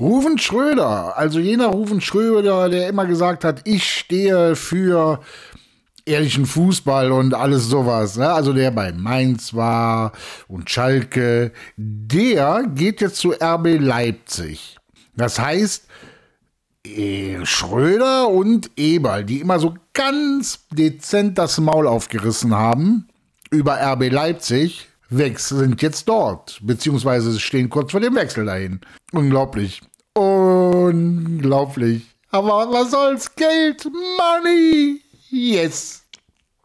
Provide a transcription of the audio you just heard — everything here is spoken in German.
Rufen Schröder, also jener Rufen Schröder, der immer gesagt hat, ich stehe für ehrlichen Fußball und alles sowas. Ne? Also der bei Mainz war und Schalke, der geht jetzt zu RB Leipzig. Das heißt, äh, Schröder und Eberl, die immer so ganz dezent das Maul aufgerissen haben über RB Leipzig, Wechsel sind jetzt dort, beziehungsweise stehen kurz vor dem Wechsel dahin. Unglaublich. Unglaublich. Aber was soll's? Geld, Money, yes.